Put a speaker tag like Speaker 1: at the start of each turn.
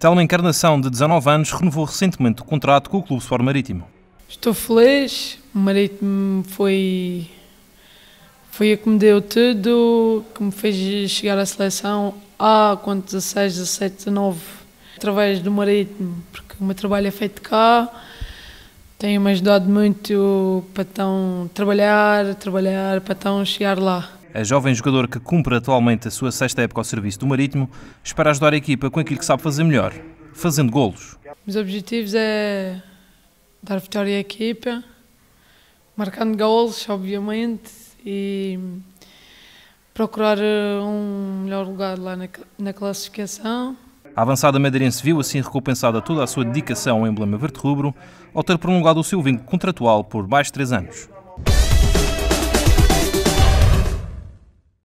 Speaker 1: Telma Encarnação, de 19 anos, renovou recentemente o contrato com o Clube Sport Marítimo.
Speaker 2: Estou feliz, o Marítimo foi, foi a que me deu tudo, que me fez chegar à seleção há quando 16, 17, 19, através do Marítimo, porque o meu trabalho é feito cá, tem-me ajudado muito para tão trabalhar, trabalhar, para tão chegar lá.
Speaker 1: A jovem jogadora que cumpre atualmente a sua sexta época ao serviço do Marítimo espera ajudar a equipa com aquilo que sabe fazer melhor, fazendo golos.
Speaker 2: Os objetivos é dar vitória à equipa, marcando golos, obviamente, e procurar eh, um melhor lugar lá na, na classificação.
Speaker 1: A avançada madeirense viu assim recompensada toda a sua dedicação ao emblema verde-rubro ao ter prolongado o seu vínculo contratual por mais de três anos.